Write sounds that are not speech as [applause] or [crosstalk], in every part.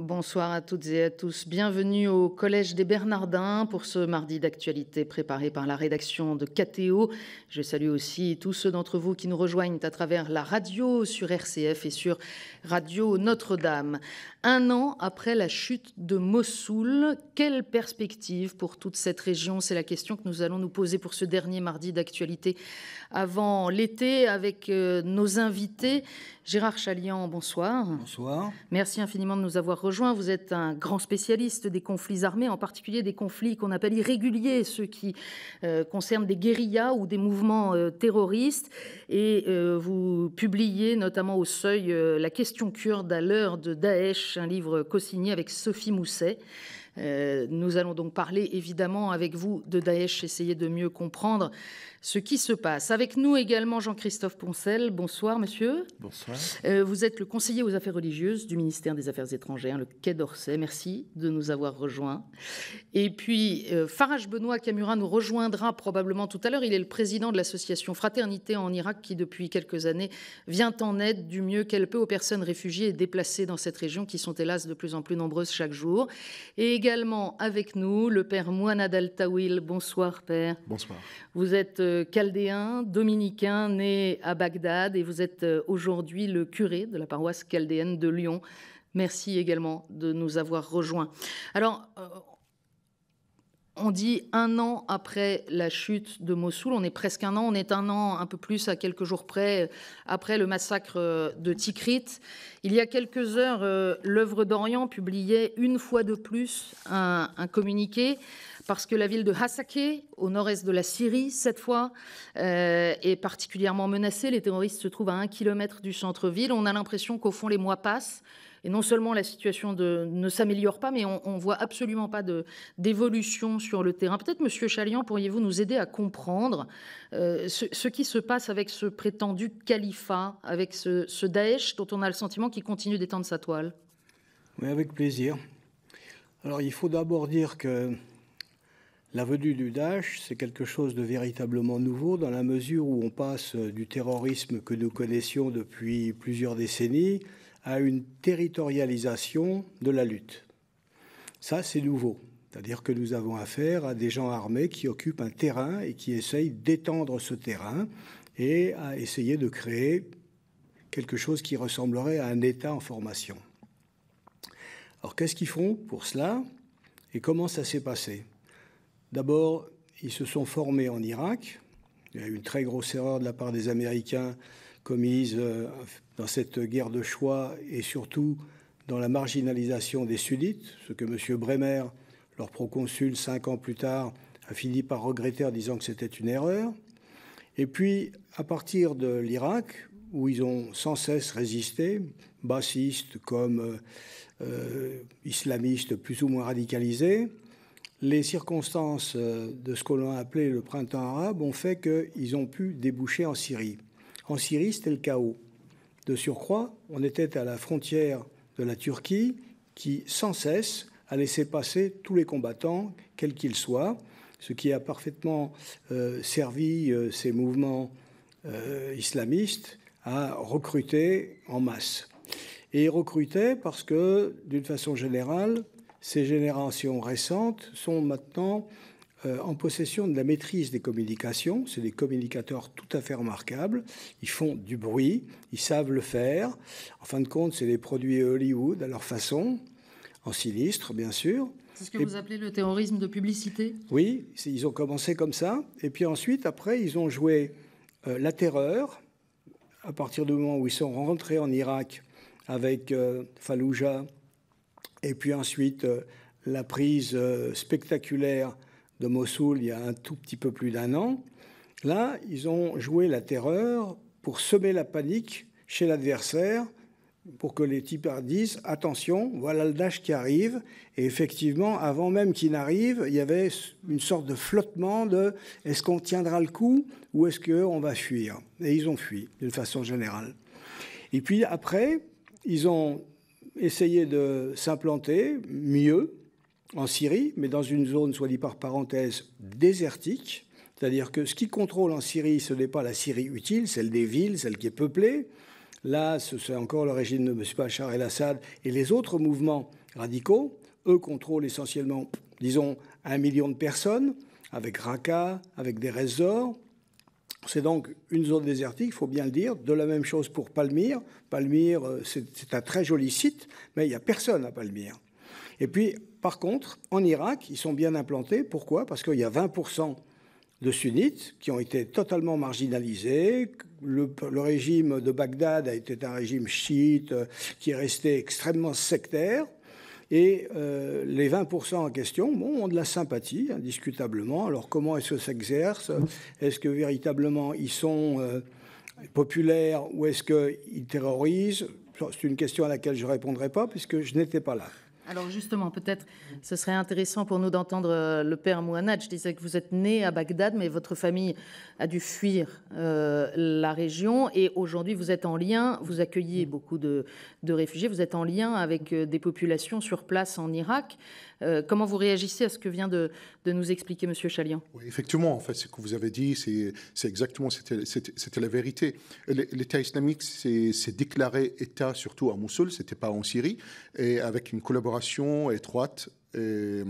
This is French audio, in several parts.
Bonsoir à toutes et à tous. Bienvenue au Collège des Bernardins pour ce mardi d'actualité préparé par la rédaction de KTO. Je salue aussi tous ceux d'entre vous qui nous rejoignent à travers la radio sur RCF et sur Radio Notre-Dame. Un an après la chute de Mossoul, quelle perspective pour toute cette région C'est la question que nous allons nous poser pour ce dernier mardi d'actualité avant l'été avec euh, nos invités. Gérard Chalian, bonsoir. Bonsoir. Merci infiniment de nous avoir rejoints vous êtes un grand spécialiste des conflits armés, en particulier des conflits qu'on appelle irréguliers, ceux qui euh, concernent des guérillas ou des mouvements euh, terroristes. Et euh, vous publiez notamment au seuil La question kurde à l'heure de Daesh, un livre co-signé avec Sophie Mousset. nous allons donc parler évidemment avec vous de Daesh, essayer de mieux comprendre ce qui se passe. Avec nous également Jean-Christophe Poncel. Bonsoir, monsieur. Bonsoir. Euh, vous êtes le conseiller aux affaires religieuses du ministère des Affaires étrangères, le Quai d'Orsay. Merci de nous avoir rejoints. Et puis, euh, Farage Benoît Camura nous rejoindra probablement tout à l'heure. Il est le président de l'association Fraternité en Irak qui, depuis quelques années, vient en aide du mieux qu'elle peut aux personnes réfugiées et déplacées dans cette région qui sont hélas de plus en plus nombreuses chaque jour. Et également avec nous, le père Moana Daltawil. Bonsoir, père. Bonsoir. Vous êtes euh, chaldéen, dominicain, né à Bagdad, et vous êtes euh, aujourd'hui le curé de la paroisse chaldéenne de Lyon. Merci également de nous avoir rejoints. Alors, euh, on dit un an après la chute de Mossoul, on est presque un an, on est un an un peu plus à quelques jours près après le massacre euh, de Tikrit. Il y a quelques heures, euh, l'œuvre d'Orient publiait une fois de plus un, communiqué parce que la ville de Hasake, au nord-est de la Syrie, cette fois, euh, est particulièrement menacée. Les terroristes se trouvent à un kilomètre du centre-ville. On a l'impression qu'au fond, les mois passent et non seulement la situation ne s'améliore pas, mais on ne voit absolument pas d'évolution sur le terrain. Peut-être, Monsieur Chalian, pourriez-vous nous aider à comprendre euh, ce, qui se passe avec ce prétendu califat, avec ce, ce Daesh dont on a le sentiment qu'il continue d'étendre sa toile Oui, avec plaisir. Alors, il faut d'abord dire que la venue du Daesh, c'est quelque chose de véritablement nouveau dans la mesure où on passe du terrorisme que nous connaissions depuis plusieurs décennies à une territorialisation de la lutte. Ça, c'est nouveau. C'est-à-dire que nous avons affaire à des gens armés qui occupent un terrain et qui essayent d'étendre ce terrain et à essayer de créer quelque chose qui ressemblerait à un État en formation. Alors qu'est-ce qu'ils font pour cela et comment ça s'est passé D'abord, ils se sont formés en Irak. Il y a eu une très grosse erreur de la part des Américains commise euh, dans cette guerre de choix et surtout dans la marginalisation des sudites, ce que M. Bremer, leur proconsul, cinq ans plus tard, a fini par regretter en disant que c'était une erreur. Et puis, à partir de l'Irak, où ils ont sans cesse résisté, bassistes comme euh, euh, islamistes plus ou moins radicalisés, les circonstances euh, de ce qu'on a appelé le printemps arabe ont fait qu'ils ont pu déboucher en Syrie. En Syrie, c'était le chaos. De surcroît, on était à la frontière de la Turquie qui, sans cesse, a laissé passer tous les combattants, quels qu'ils soient, ce qui a parfaitement euh, servi euh, ces mouvements euh, islamistes à recruter en masse. Et ils parce que, d'une façon générale, ces générations récentes sont maintenant euh, en possession de la maîtrise des communications. C'est des communicateurs tout à fait remarquables. Ils font du bruit, ils savent le faire. En fin de compte, c'est des produits Hollywood à leur façon, en sinistre, bien sûr. C'est ce que vous appelez le terrorisme de publicité Oui, ils ont commencé comme ça. Et puis ensuite, après, ils ont joué euh, la terreur. À partir du moment où ils sont rentrés en Irak avec euh, Fallujah, et puis ensuite la prise spectaculaire de Mossoul il y a un tout petit peu plus d'un an. Là, ils ont joué la terreur pour semer la panique chez l'adversaire, pour que les types disent attention, voilà le dash qui arrive. Et effectivement, avant même qu'il n'arrive, il y avait une sorte de flottement de est-ce qu'on tiendra le coup ou est-ce qu'on va fuir Et ils ont fui, d'une façon générale. Et puis après, ils ont essayé de s'implanter mieux, en Syrie, mais dans une zone, soit dit par parenthèse, désertique. C'est-à-dire que ce qui contrôle en Syrie, ce n'est pas la Syrie utile, celle des villes, celle qui est peuplée. Là, c'est encore le régime de M. Bachar el-Assad et les autres mouvements radicaux. Eux contrôlent essentiellement, disons, un million de personnes, avec Raqqa, avec des résorts. C'est donc une zone désertique, il faut bien le dire. De la même chose pour Palmyre. Palmyre, euh, c'est un très joli site, mais il n'y a personne à Palmyre. Et puis, par contre, en Irak, ils sont bien implantés. Pourquoi Parce qu'il y a 20% de sunnites qui ont été totalement marginalisés. Le, régime de Bagdad a été un régime chiite euh, qui est resté extrêmement sectaire. Et euh, les 20% en question bon, ont de la sympathie, indiscutablement. Alors comment est-ce que ça s'exerce Est-ce que véritablement ils sont euh, populaires ou est-ce qu'ils terrorisent C'est une question à laquelle je ne répondrai pas puisque je n'étais pas là. Alors justement, peut-être ce serait intéressant pour nous d'entendre euh, le père Mouanad. Je disais que vous êtes né à Bagdad, mais votre famille a dû fuir euh, la région. Et aujourd'hui, vous êtes en lien, vous accueillez beaucoup de réfugiés, vous êtes en lien avec euh, des populations sur place en Irak. Euh, comment vous réagissez à ce que vient de, nous expliquer M. Chalian Effectivement, en fait, ce que vous avez dit, c'est exactement, c'était la vérité. L'État islamique s'est déclaré État surtout à Mossoul, n'était pas en Syrie, et avec une collaboration étroite euh,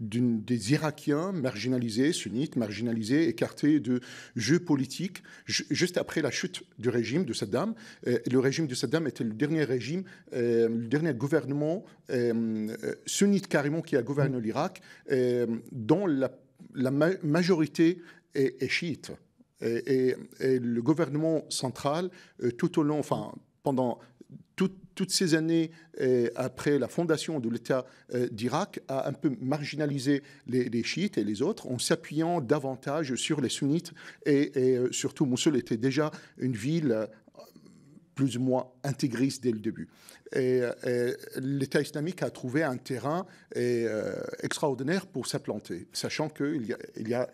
des Irakiens marginalisés, sunnites, marginalisés, écartés de jeux politiques. juste après la chute du régime de Saddam, euh, le régime de Saddam était le dernier régime, euh, le dernier gouvernement sunnite carrément qui a gouverné mm. l'Irak, dont la, majorité est, chiite. Et, et, le gouvernement central, tout au long, enfin, pendant toutes ces années euh, après la fondation de l'État euh, d'Irak a un peu marginalisé les, chiites et les autres en s'appuyant davantage sur les sunnites et, euh, surtout Mossoul était déjà une ville plus ou moins intégriste dès le début. Et, L'État islamique a trouvé un terrain extraordinaire pour s'implanter, sachant qu'il y a, il y a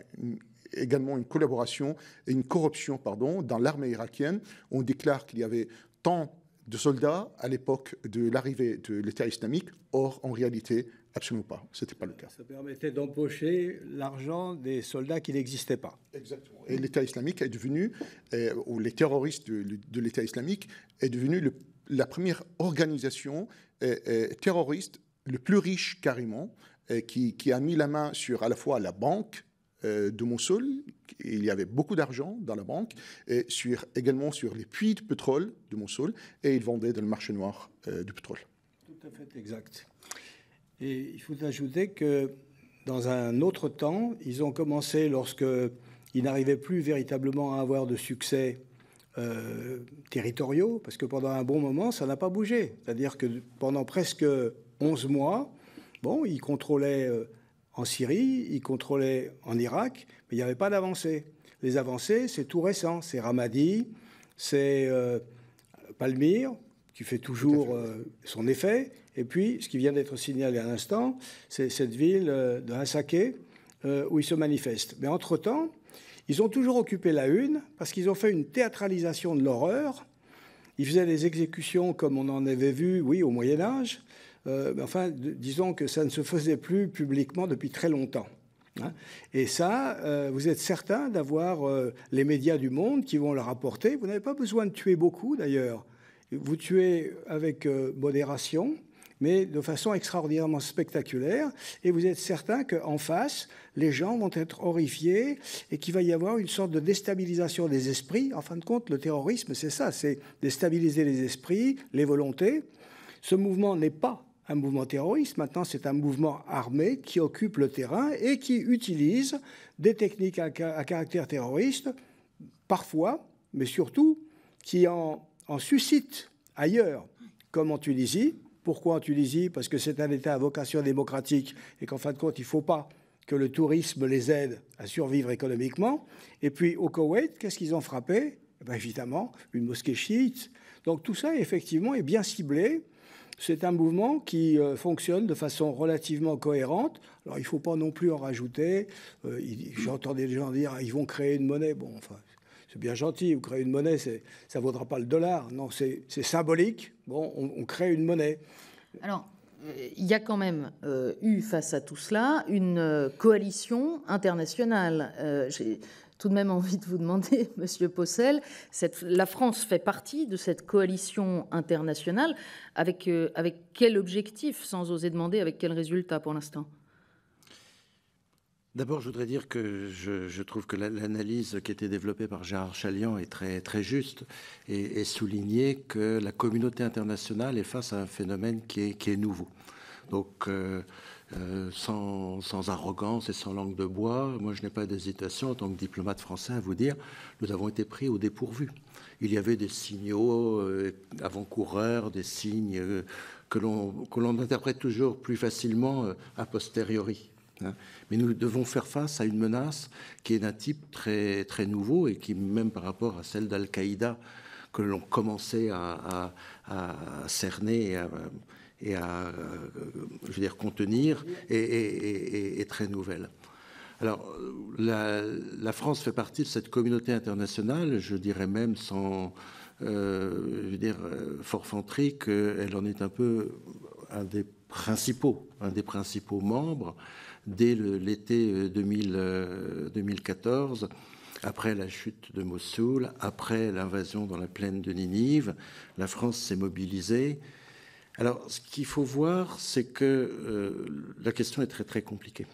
également une collaboration et une corruption pardon, dans l'armée irakienne. On déclare qu'il y avait tant de soldats à l'époque de l'arrivée de l'État islamique. Or, en réalité, absolument pas. Ce n'était pas le cas. Ça permettait d'empocher l'argent des soldats qui n'existaient pas. Exactement. Et l'État islamique est devenu, euh, ou les terroristes de, l'État islamique, est devenu la première organisation euh, euh, terroriste le plus riche carrément, qui, qui, a mis la main sur à la fois la banque euh, de Mossoul. Il y avait beaucoup d'argent dans la banque, et sur, également sur les puits de pétrole de Mossoul, et ils vendaient dans le marché noir euh, du pétrole. Tout à fait exact. Et il faut ajouter que dans un autre temps, ils ont commencé lorsque ils n'arrivaient plus véritablement à avoir de succès euh, territoriaux, parce que pendant un bon moment, ça n'a pas bougé. C'est-à-dire que pendant presque 11 mois, bon, ils contrôlaient en Syrie, ils contrôlaient en Irak, mais il n'y avait pas d'avancée. Les avancées, c'est tout récent. C'est Ramadi, c'est euh, Palmyre, qui fait toujours euh, son effet. Et puis, ce qui vient d'être signalé à l'instant, c'est cette ville euh, de Hassaké où ils se manifestent. Mais entre-temps, ils ont toujours occupé la une, parce qu'ils ont fait une théâtralisation de l'horreur. Ils faisaient des exécutions comme on en avait vu, oui, au Moyen Âge. Euh, enfin, disons que ça ne se faisait plus publiquement depuis très longtemps. Hein. Et ça, euh, vous êtes certain d'avoir euh, les médias du monde qui vont le rapporter. Vous n'avez pas besoin de tuer beaucoup d'ailleurs. Vous tuez avec modération, mais de façon extraordinairement spectaculaire. Et vous êtes certain qu'en face, les gens vont être horrifiés et qu'il va y avoir une sorte de déstabilisation des esprits. En fin de compte, le terrorisme, c'est ça, c'est déstabiliser les esprits, les volontés. Ce mouvement n'est pas un mouvement terroriste. Maintenant, c'est un mouvement armé qui occupe le terrain et qui utilise des techniques à, caractère terroriste, parfois, mais surtout, qui en, suscitent suscite ailleurs, comme en Tunisie. Pourquoi en Tunisie Parce que c'est un État à vocation démocratique et qu'en fin de compte, il ne faut pas que le tourisme les aide à survivre économiquement. Et puis au Koweït, qu'est-ce qu'ils ont frappé eh ben, Évidemment, une mosquée chiite. Donc tout ça, effectivement, est bien ciblé c'est un mouvement qui euh, fonctionne de façon relativement cohérente. Alors, il ne faut pas non plus en rajouter. Euh, J'entends des gens dire ils vont créer une monnaie. Bon, enfin, c'est bien gentil. Vous créez une monnaie, ça ne vaudra pas le dollar. Non, c'est symbolique. Bon, on, crée une monnaie. Alors, euh, il y a quand même euh, eu face à tout cela une coalition internationale. Euh, tout de même envie de vous demander, [laughs] Monsieur Possel, la France fait partie de cette coalition internationale. Avec, euh, avec quel objectif, sans oser demander, avec quel résultat pour l'instant D'abord, je voudrais dire que je, trouve que l'analyse qui a été développée par Gérard Chalian est très, très juste et, et souligner que la communauté internationale est face à un phénomène qui est, nouveau. Donc, euh, euh, sans, arrogance et sans langue de bois. Moi, je n'ai pas d'hésitation en tant que diplomate français à vous dire, nous avons été pris au dépourvu. Il y avait des signaux euh, avant-coureurs, des signes euh, l'on que l'on interprète toujours plus facilement a posteriori. Hein. Mais nous devons faire face à une menace qui est d'un type très, très nouveau et qui, même par rapport à celle d'Al-Qaïda, que l'on commençait à, à, cerner à, et à euh, je veux dire, contenir est, très nouvelle. Alors, la, France fait partie de cette communauté internationale, je dirais même sans, euh, je veux dire, euh, forfanterie, qu'elle en est un peu un des principaux, un des principaux membres dès l'été 2014 après la chute de Mossoul, après l'invasion dans la plaine de Ninive, la France s'est mobilisée alors, ce qu'il faut voir, c'est que euh, la question est très très compliquée.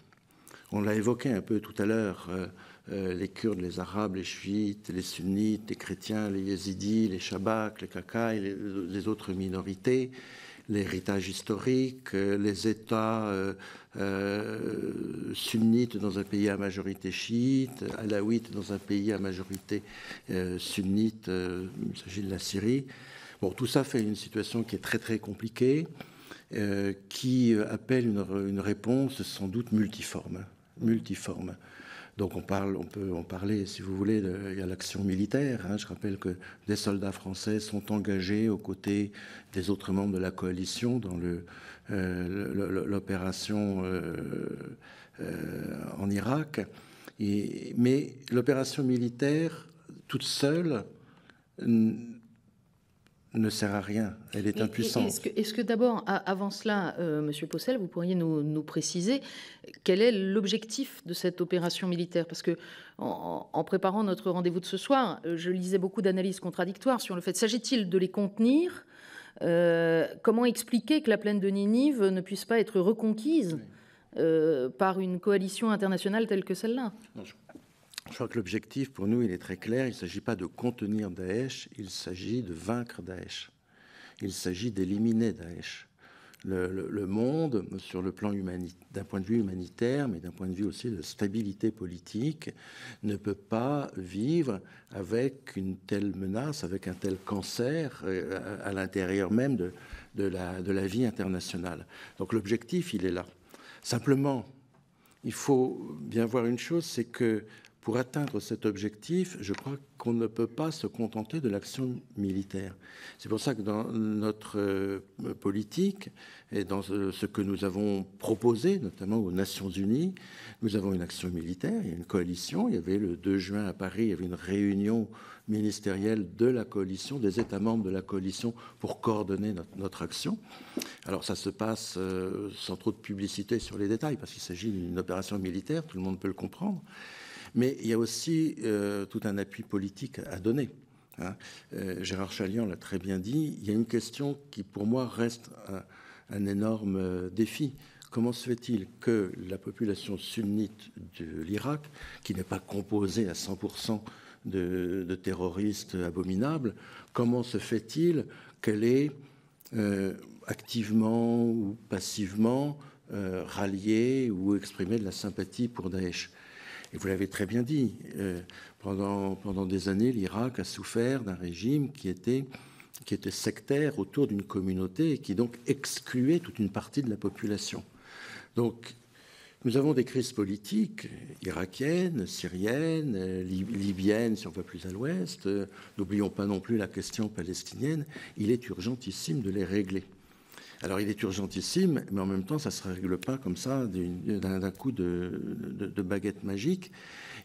On l'a évoqué un peu tout à l'heure, euh, euh, les Kurdes, les Arabes, les Chiites, les Sunnites, les Chrétiens, les Yézidis, les Shabaks, les Kakaïs, les, les, autres minorités, l'héritage historique, les États sunnites dans un pays à majorité chiite, alaouites dans un pays à majorité sunnite, il s'agit de la Syrie. Bon, tout ça fait une situation qui est très très compliquée, euh, qui euh, appelle une, réponse sans doute multiforme. Multiforme. Donc on parle, on peut en parler, si vous voulez, de, il y a l'action militaire. Hein. Je rappelle que des soldats français sont engagés aux côtés des autres membres de la coalition dans euh, l'opération en Irak. Et, mais l'opération militaire toute seule ne sert à rien, elle est impuissante. Est-ce que, d'abord, avant cela, M. Euh, Monsieur Possel, vous pourriez nous, préciser quel est l'objectif de cette opération militaire Parce que en, préparant notre rendez-vous de ce soir, euh, je lisais beaucoup d'analyses contradictoires sur le fait s'agit-il de les contenir euh, Comment expliquer que la plaine de Ninive ne puisse pas être reconquise par une coalition internationale telle que celle-là je crois que l'objectif pour nous, il est très clair. Il ne s'agit pas de contenir Daesh, il s'agit de vaincre Daesh. Il s'agit d'éliminer Daesh. Le, monde, sur le plan d'un point de vue humanitaire, mais d'un point de vue aussi de stabilité politique, ne peut pas vivre avec une telle menace, avec un tel cancer euh, à, à l'intérieur même de, de, la, de la vie internationale. Donc l'objectif, il est là. Simplement, il faut bien voir une chose, c'est que pour atteindre cet objectif, je crois qu'on ne peut pas se contenter de l'action militaire. C'est pour ça que dans notre euh, politique et dans ce que nous avons proposé, notamment aux Nations Unies, nous avons une action militaire, il y a une coalition. Il y avait le 2 juin à Paris, il y avait une réunion ministérielle de la coalition, des États membres de la coalition pour coordonner notre, action. Alors ça se passe euh, sans trop de publicité sur les détails parce qu'il s'agit d'une opération militaire, tout le monde peut le comprendre. Mais il y a aussi euh, tout un appui politique à donner. Hein. Euh, Gérard Chalian l'a très bien dit, il y a une question qui pour moi reste un, énorme euh, défi. Comment se fait-il que la population sunnite de l'Irak, qui n'est pas composée à 100% de, terroristes abominables, comment se fait-il qu'elle est activement ou passivement ralliée ou exprimée de la sympathie pour Daesh. Et vous l'avez très bien dit, euh, pendant, pendant des années, l'Irak a souffert d'un régime qui était, qui était sectaire autour d'une communauté et qui donc excluait toute une partie de la population. Donc, nous avons des crises politiques irakiennes, syriennes, euh, libyennes, si on va plus à l'ouest. Euh, n'oublions pas non plus la question palestinienne. Il est urgentissime de les régler. Alors il est urgentissime, mais en même temps, ça ne se règle pas comme ça d'un coup de, baguette magique.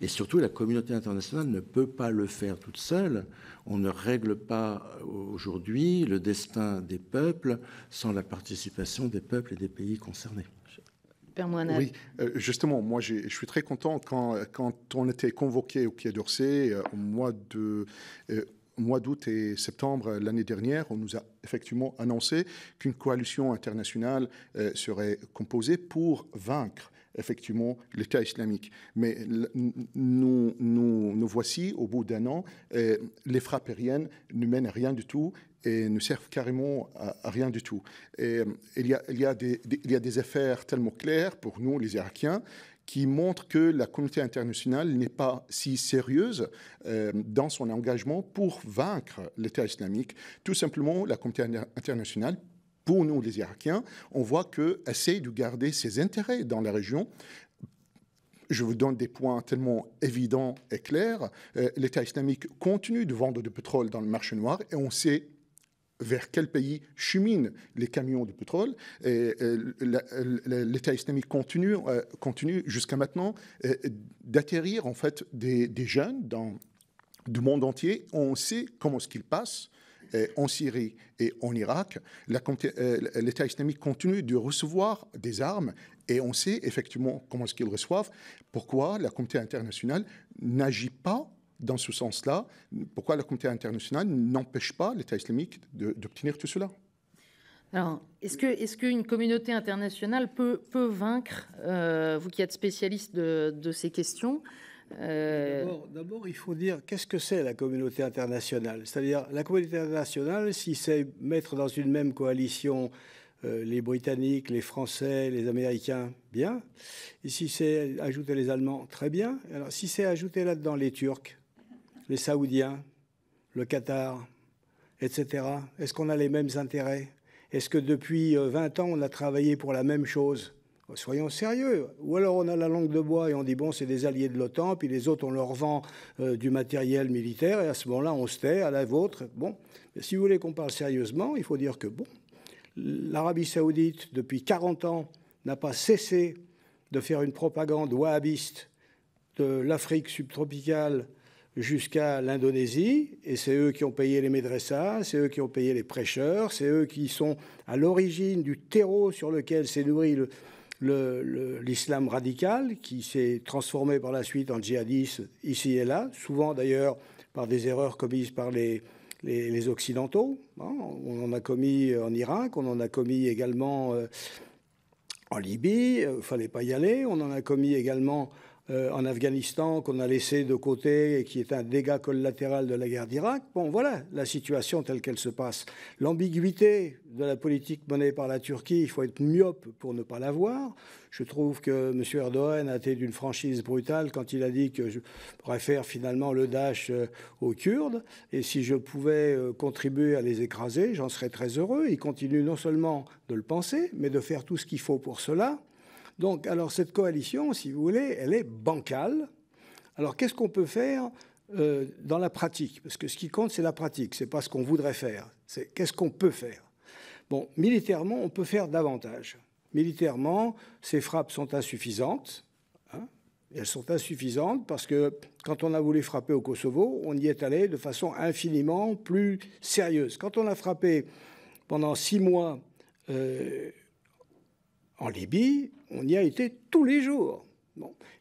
Et surtout, la communauté internationale ne peut pas le faire toute seule. On ne règle pas euh, aujourd'hui le destin des peuples sans la participation des peuples et des pays concernés. Oui, euh, justement, moi je suis très content quand, on était convoqué au pied d'Orsay euh, au mois de mois d'août et septembre euh, l'année dernière, on nous a effectivement annoncé qu'une coalition internationale euh, serait composée pour vaincre effectivement l'État islamique. Mais nous, nous, voici au bout d'un an. Euh, les frappes aériennes ne mènent à rien du tout et ne servent carrément à, rien du tout. Et, il, y a, il, y a des, il y a des affaires tellement claires pour nous, les Irakiens, qui montre que la communauté internationale n'est pas si sérieuse euh, dans son engagement pour vaincre l'État islamique. Tout simplement, la communauté internationale pour nous, les Irakiens, on voit qu'elle essaie de garder ses intérêts dans la région. Je vous donne des points tellement évidents et clairs. Euh, L'État islamique continue de vendre du pétrole dans le marché noir et on sait vers quel pays cheminent les camions de pétrole. Euh, L'État islamique continue, euh, continue jusqu'à maintenant euh, d'atterrir en fait des, jeunes du monde entier. On sait comment ce qu'ils passent en Syrie et en Irak, l'État islamique continue de recevoir des armes et on sait effectivement comment ce qu'ils reçoivent, pourquoi la communauté internationale n'agit pas dans ce sens-là, pourquoi la communauté internationale n'empêche pas l'État islamique d'obtenir tout cela alors, est-ce qu'une est communauté internationale peut, vaincre, euh, vous qui êtes spécialiste de, ces questions, euh, D'abord, il faut dire qu'est-ce que c'est la communauté internationale. C'est-à-dire, la communauté internationale, si c'est mettre dans une même coalition euh, les Britanniques, les Français, les Américains, bien. Et si c'est ajouter les Allemands, très bien. Alors, si c'est ajouter là-dedans les Turcs, les Saoudiens, le Qatar, etc. Est-ce qu'on a les mêmes intérêts Est-ce que depuis 20 euh, ans, on a travaillé pour la même chose oh, Soyons sérieux. Ou alors on a la langue de bois et on dit bon, c'est des alliés de l'OTAN, puis les autres, on leur vend euh, du matériel militaire, et à ce moment-là, on se tait à la vôtre. Bon, Mais si vous voulez qu'on parle sérieusement, il faut dire que bon, l'Arabie saoudite, depuis 40 ans, n'a pas cessé de faire une propagande wahhabiste de l'Afrique subtropicale jusqu'à l'Indonésie, et c'est eux qui ont payé les médressas, c'est eux qui ont payé les prêcheurs, c'est eux qui sont à l'origine du terreau sur lequel s'est nourri l'islam radical, qui s'est transformé par la suite en djihadisme ici et là, souvent d'ailleurs par des erreurs commises par les, Occidentaux. Hein. On en a commis en Irak, on en a commis également euh, en Libye, il euh, ne fallait pas y aller, on en a commis également euh, en Afghanistan qu'on a laissé de côté et qui est un dégât collatéral de la guerre d'Irak. Bon, voilà la situation telle qu'elle se passe. L'ambiguïté de la politique menée par la Turquie, il faut être myope pour ne pas la voir. Je trouve que M. Erdogan a été d'une franchise brutale quand il a dit que je préfère finalement le Daesh euh, aux Kurdes. Et si je pouvais euh, contribuer à les écraser, j'en serais très heureux. Il continue non seulement de le penser, mais de faire tout ce qu'il faut pour cela. Donc, alors, cette coalition, si vous voulez, elle est bancale. Alors, qu'est-ce qu'on peut faire euh, dans la pratique Parce que ce qui compte, c'est la pratique, c'est pas ce qu'on voudrait faire, c'est qu'est-ce qu'on peut faire. Bon, militairement, on peut faire davantage. Militairement, ces frappes sont insuffisantes. Hein. elles sont insuffisantes parce que quand on a voulu frapper au Kosovo, on y est allé de façon infiniment plus sérieuse. Quand on a frappé pendant six mois euh, en Libye, on y a été tous les jours.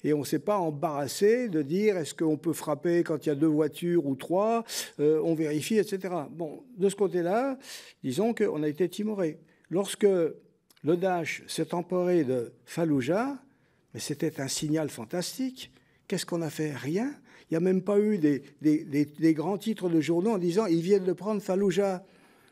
Et on ne s'est pas embarrassé de dire est-ce qu'on peut frapper quand il y a deux voitures ou trois, euh, on vérifie, etc. Bon, de ce côté-là, disons qu'on a été timoré. Lorsque le Daesh s'est emparé de Fallujah, mais c'était un signal fantastique. Qu'est-ce qu'on a fait Rien. Il n'y a même pas eu des, des, grands titres de journaux en disant ils viennent de prendre Fallujah.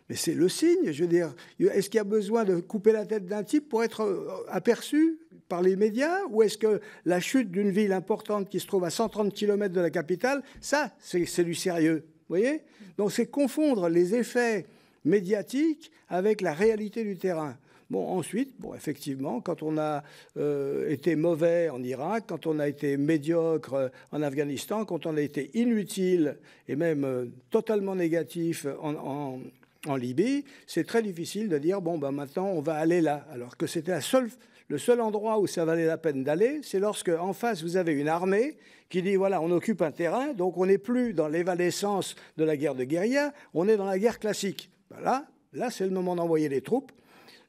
Mais c'est le signe, je veux dire. Est-ce qu'il y a besoin de couper la tête d'un type pour être euh, aperçu par les médias Ou est-ce que la chute d'une ville importante qui se trouve à 130 km de la capitale, ça, c'est du sérieux Vous voyez Donc c'est confondre les effets médiatiques avec la réalité du terrain. Bon, ensuite, bon, effectivement, quand on a euh, été mauvais en Irak, quand on a été médiocre euh, en Afghanistan, quand on a été inutile et même totalement négatif en, en en Libye, c'est très difficile de dire bon ben maintenant on va aller là, alors que c'était le seul endroit où ça valait la peine d'aller, c'est lorsque en face vous avez une armée qui dit voilà, on occupe un terrain, donc on n'est plus dans l'évalescence de la guerre de guérilla, on est dans la guerre classique. Ben là, là c'est le moment d'envoyer les troupes.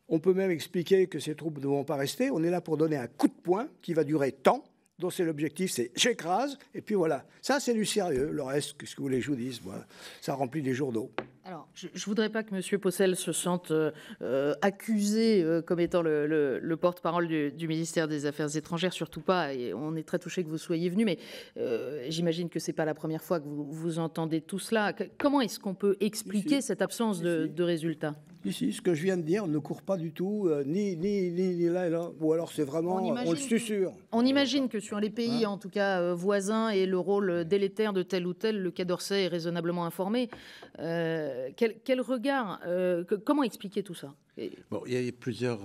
On peut même expliquer que ces troupes ne vont pas rester, on est là pour donner un coup de poing qui va durer tant dont c'est l'objectif, c'est j'écrase, et puis voilà. Ça, c'est du sérieux. Le reste, qu'est-ce que vous voulez que je vous dise Ça remplit des journaux. Alors, je ne voudrais pas que M. Possel se sente euh, euh, accusé euh, comme étant le, porte-parole du, ministère des Affaires étrangères, surtout pas. Et on est très touché que vous soyez venu, mais j'imagine que ce n'est pas la première fois que vous, entendez tout cela. Comment est-ce qu'on peut expliquer cette absence de résultats Ici, ce que je viens de dire, ne court pas du tout, euh, ni, ni, ni, là là. Ou alors c'est vraiment, on, on le susurre. On imagine que sur les pays, en tout cas euh, voisins, et le rôle euh, délétère de tel ou tel, le cas d'Orsay est raisonnablement informé. quel, quel, regard Comment expliquer tout ça Bon, il y a plusieurs,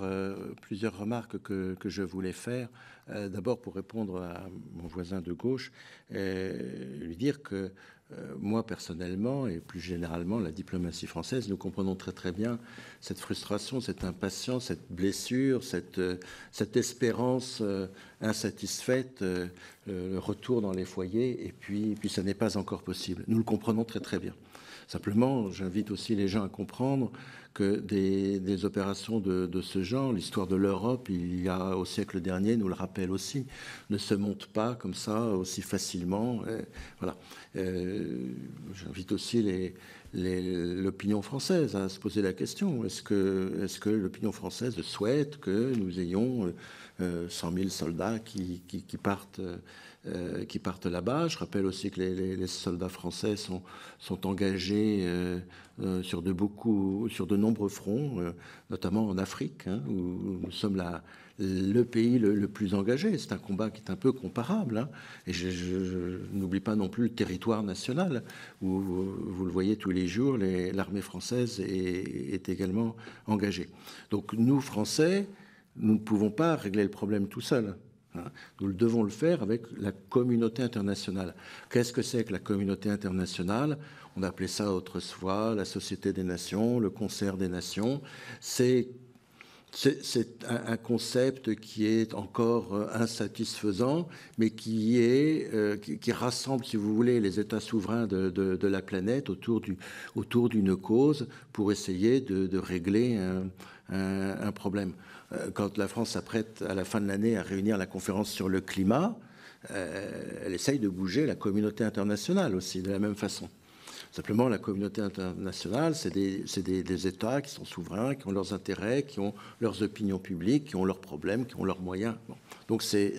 plusieurs remarques que, que, je voulais faire. D'abord, pour répondre à mon voisin de gauche, lui dire que euh, moi personnellement et plus généralement la diplomatie française, nous comprenons très très bien cette frustration, cette impatience, cette blessure, cette, euh, espérance euh, insatisfaite, le retour dans les foyers, et puis, et puis ça n'est pas encore possible. Nous le comprenons très très bien. Simplement, j'invite aussi les gens à comprendre que des, opérations de, ce genre, l'histoire de l'Europe, il y a au siècle dernier, nous le rappelle aussi, ne se monte pas comme ça aussi facilement. voilà. J'invite aussi les, l'opinion française à se poser la question. Est-ce que, est-ce que l'opinion française souhaite que nous ayons euh, 100 euh, 000 soldats qui, qui, partent, euh, partent là-bas. Je rappelle aussi que les, soldats français sont, engagés euh, sur, de beaucoup, sur de nombreux fronts, notamment en Afrique, hein, où nous sommes la, le pays le, plus engagé. C'est un combat qui est un peu comparable. Hein. Et je, n'oublie pas non plus le territoire national, où vous, le voyez tous les jours, l'armée française est, est également engagée. Donc nous, Français, nous ne pouvons pas régler le problème tout seul. Hein. Nous le devons le faire avec la communauté internationale. Qu'est-ce que c'est que la communauté internationale On appelait ça autrefois la Société des Nations, le Concert des Nations. C'est un, concept qui est encore euh, insatisfaisant, mais euh, qui, qui, rassemble, si vous voulez, les États souverains de, la planète autour, d'une cause pour essayer de, régler un problème. Euh, quand la France s'apprête à la fin de l'année à réunir la conférence sur le climat, euh, elle essaye de bouger la communauté internationale aussi, de la même façon. Simplement, la communauté internationale, c'est des, États qui sont souverains, qui ont leurs intérêts, qui ont leurs opinions publiques, qui ont leurs problèmes, qui ont leurs moyens. Donc c'est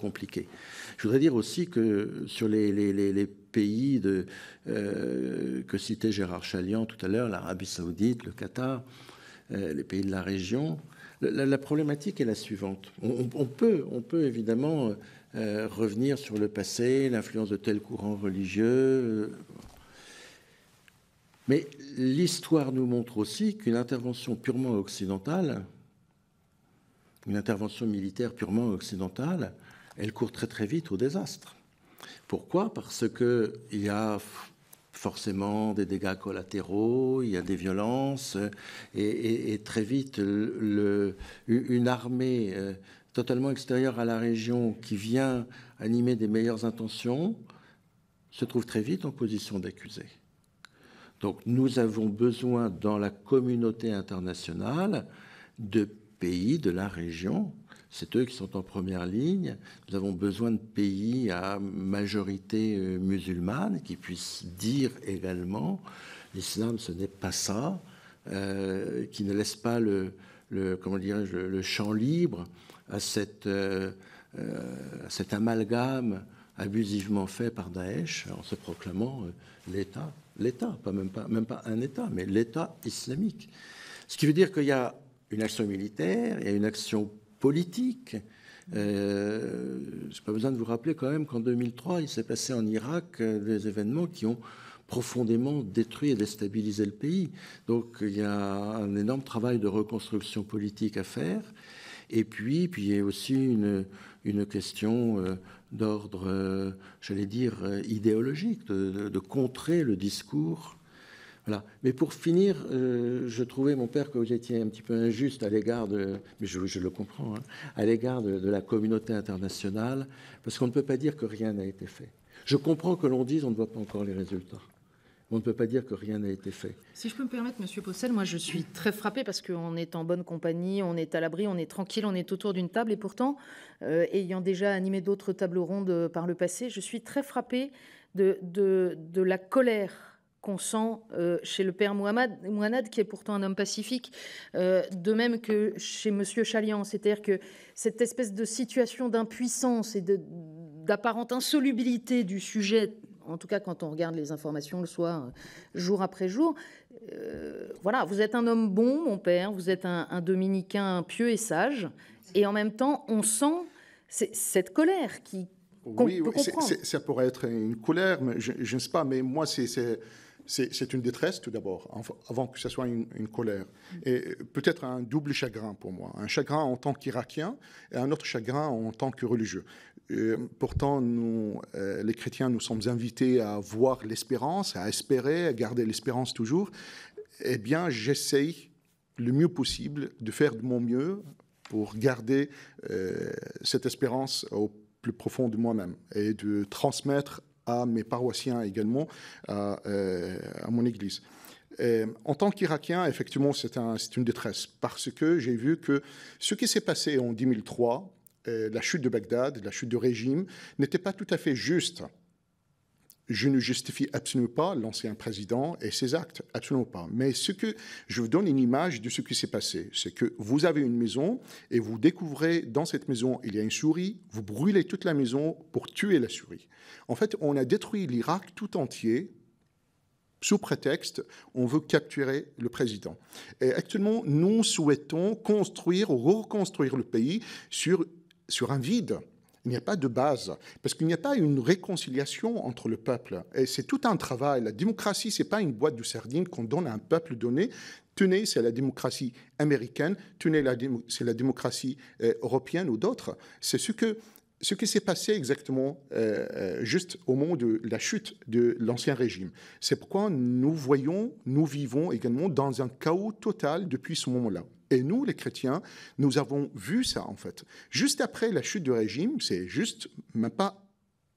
compliqué. Je voudrais dire aussi que sur les, pays de, euh, que citait Gérard Chalian tout à l'heure, l'Arabie saoudite, le Qatar, les pays de la région, la, problématique est la suivante. On, peut, on peut évidemment euh, euh, revenir sur le passé, l'influence de tels courants religieux. Euh. mais l'histoire nous montre aussi qu'une intervention purement occidentale, une intervention militaire purement occidentale, elle court très très vite au désastre. Pourquoi Parce qu'il y a forcément des dégâts collatéraux, il y a des violences, euh, et, très vite, une armée euh, totalement extérieure à la région qui vient animer des meilleures intentions se trouve très vite en position d'accusé. Donc nous avons besoin dans la communauté internationale de pays de la région c'est eux qui sont en première ligne. Nous avons besoin de pays à majorité euh, musulmane qui puissent dire également l'islam, ce n'est pas ça, euh, qui ne laisse pas le, le comment le, champ libre à cette, euh, cet amalgame abusivement fait par Daesh en se proclamant l'État, l'État, pas même pas, même pas un État, mais l'État islamique. Ce qui veut dire qu'il y a une action militaire, il y a une action politique. Euh, Je n'ai pas besoin de vous rappeler quand même qu'en 2003, il s'est passé en Irak euh, des événements qui ont profondément détruit et déstabilisé le pays. Donc il y a un énorme travail de reconstruction politique à faire. Et puis, puis il y a aussi une, question euh, d'ordre, j'allais dire, idéologique, de, contrer le discours voilà. Mais pour finir, euh, je trouvais, mon père, que vous étiez un petit peu injuste à l'égard de, mais je, le comprends, hein, à l'égard de, la communauté internationale, parce qu'on ne peut pas dire que rien n'a été fait. Je comprends que l'on dise on ne voit pas encore les résultats. On ne peut pas dire que rien n'a été fait. Si je peux me permettre, Monsieur Possel, moi je suis très frappé parce qu'on est en bonne compagnie, on est à l'abri, on est tranquille, on est autour d'une table. Et pourtant, euh, ayant déjà animé d'autres tables rondes par le passé, je suis très frappé de, de la colère qu'on sent euh, chez le père Mohamed, qui est pourtant un homme pacifique, euh, de même que chez Monsieur Chalian. C'est-à-dire que cette espèce de situation d'impuissance et d'apparente insolubilité du sujet, en tout cas quand on regarde les informations le soir, jour après jour, euh, voilà, vous êtes un homme bon, mon père, vous êtes un, dominicain pieux et sage, et en même temps, on sent cette colère qui, oui, ça pourrait être une colère, mais je ne sais pas, mais moi, c'est c'est une détresse tout d'abord, hein, avant que ce soit une, colère. Et peut-être un double chagrin pour moi. Un chagrin en tant qu'Irakien et un autre chagrin en tant que religieux. Euh, pourtant, nous, euh, les chrétiens, nous sommes invités à voir l'espérance, à espérer, à garder l'espérance toujours. Eh bien, j'essaye le mieux possible de faire de mon mieux pour garder euh, cette espérance au plus profond de moi-même et de transmettre à mes paroissiens également, à, euh, mon église. Euh, en tant qu'Irakien, effectivement, c'est une détresse parce que j'ai vu que ce qui s'est passé en 2003, euh, la chute de Bagdad, la chute du régime, n'était pas tout à fait juste je ne justifie absolument pas l'ancien président et ses actes, absolument pas. Mais ce que je vous donne une image de ce qui s'est passé, c'est que vous avez une maison et vous découvrez dans cette maison il y a une souris, vous brûlez toute la maison pour tuer la souris. En fait, on a détruit l'Irak tout entier sous prétexte on veut capturer le président. Et actuellement, nous souhaitons construire ou reconstruire le pays sur, sur un vide. Il n'y a pas de base, parce qu'il n'y a pas une réconciliation entre le peuple. Et c'est tout un travail. La démocratie, ce n'est pas une boîte de sardines qu'on donne à un peuple donné. Tenez, c'est la démocratie américaine, tenez, c'est la démocratie euh, européenne ou d'autres. C'est ce que ce qui s'est passé exactement euh, euh, juste au moment de la chute de l'ancien régime. C'est pourquoi nous voyons, nous vivons également dans un chaos total depuis ce moment-là. Et nous, les chrétiens, nous avons vu ça, en fait. Juste après la chute du régime, c'est juste même pas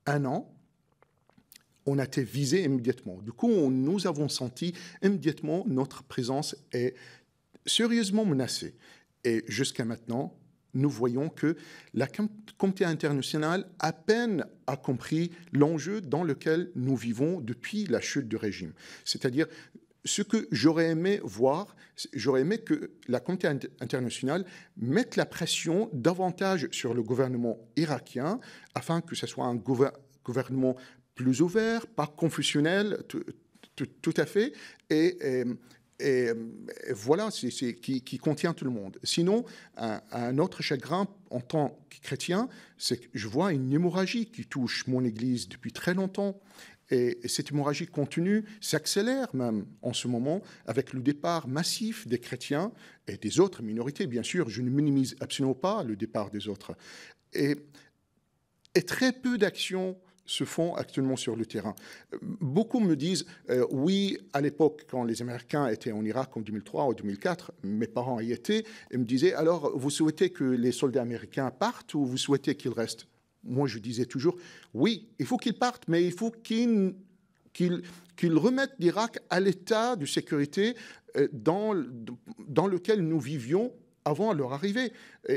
un an, on a été visé immédiatement. Du coup, nous avons senti immédiatement notre présence est sérieusement menacée. Et jusqu'à maintenant, nous voyons que la communauté internationale à peine a compris l'enjeu dans lequel nous vivons depuis la chute du régime. C'est-à-dire, ce que j'aurais aimé voir, j'aurais aimé que la communauté internationale mette la pression davantage sur le gouvernement irakien afin que ce soit un gouvernement plus ouvert, pas confusionnel, tout, à fait, et, voilà, c'est qui, qui, contient tout le monde. Sinon, un autre chagrin en tant que chrétien, c'est que je vois une hémorragie qui touche mon Église depuis très longtemps. Et cette hémorragie continue, s'accélère même en ce moment avec le départ massif des chrétiens et des autres minorités, bien sûr. Je ne minimise absolument pas le départ des autres. Et, très peu d'actions se font actuellement sur le terrain. Beaucoup me disent, euh, oui, à l'époque, quand les Américains étaient en Irak en 2003 ou 2004, mes parents y étaient, et me disaient, alors, vous souhaitez que les soldats américains partent ou vous souhaitez qu'ils restent moi je disais toujours, oui, il faut qu'ils partent, mais il faut qu'ils qu'ils remettent l'Irak à l'état de sécurité euh, dans, dans lequel nous vivions avant leur arrivée.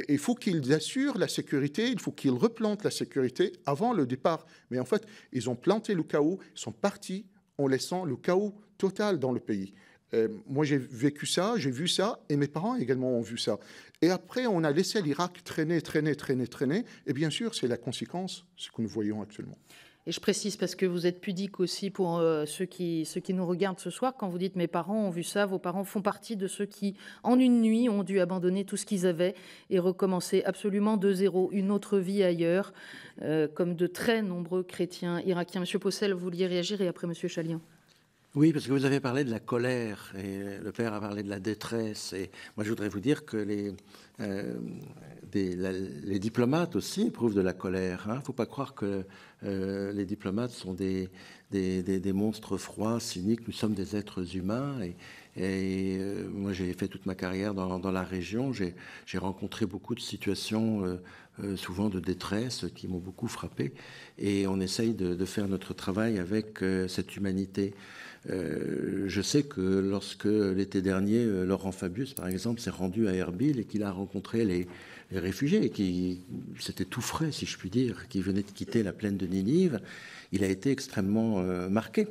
Il faut qu'ils assurent la sécurité, il faut qu'ils replantent la sécurité avant le départ. Mais en fait, ils ont planté le chaos, ils sont partis en laissant le chaos total dans le pays. Euh, moi, j'ai vécu ça, j'ai vu ça, et mes parents également ont vu ça. Et après, on a laissé l'Irak traîner, traîner, traîner, traîner. Et bien sûr, c'est la conséquence, ce que nous voyons actuellement. Et je précise parce que vous êtes pudique aussi pour euh, ceux, qui, ceux qui nous regardent ce soir, quand vous dites mes parents ont vu ça, vos parents font partie de ceux qui, en une nuit, ont dû abandonner tout ce qu'ils avaient et recommencer absolument de zéro, une autre vie ailleurs, euh, comme de très nombreux chrétiens irakiens. Monsieur Possel, vous vouliez réagir et après Monsieur Chalien oui, parce que vous avez parlé de la colère et euh, le père a parlé de la détresse. Et moi, je voudrais vous dire que les, euh, les diplomates aussi éprouvent de la colère. Il hein. ne faut pas croire que euh, les diplomates sont des, des, des, monstres froids, cyniques. Nous sommes des êtres humains. Et, et moi, j'ai fait toute ma carrière dans, dans la région. J'ai rencontré beaucoup de situations, souvent de détresse, qui m'ont beaucoup frappé. Et on essaye de, de faire notre travail avec cette humanité. Euh, je sais que lorsque l'été dernier, euh, Laurent Fabius, par exemple, s'est rendu à Erbil et qu'il a rencontré les, réfugiés, qui c'était tout frais, si je puis dire, qui venaient de quitter la plaine de Ninive, il a été extrêmement euh, marqué.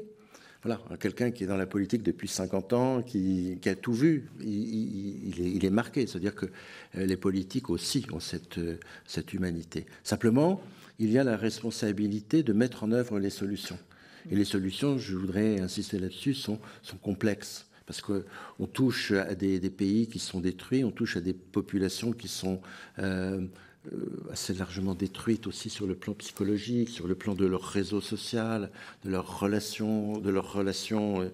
Voilà, quelqu'un qui est dans la politique depuis 50 ans, qui, a tout vu, il, est, marqué. C'est-à-dire que les politiques aussi ont cette humanité. Simplement, il y a la responsabilité de mettre en œuvre les solutions. Et les solutions, je voudrais insister là-dessus, sont, sont complexes parce qu'on touche à des, pays qui sont détruits, on touche à des populations qui sont euh, assez largement détruites aussi sur le plan psychologique, sur le plan de leur réseau social, de leurs relations, de leurs relations euh,